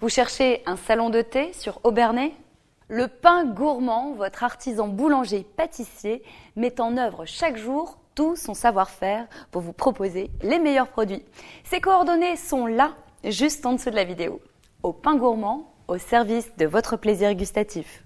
Vous cherchez un salon de thé sur Aubernay Le pain gourmand, votre artisan boulanger pâtissier, met en œuvre chaque jour tout son savoir-faire pour vous proposer les meilleurs produits. Ses coordonnées sont là, juste en dessous de la vidéo. Au pain gourmand, au service de votre plaisir gustatif.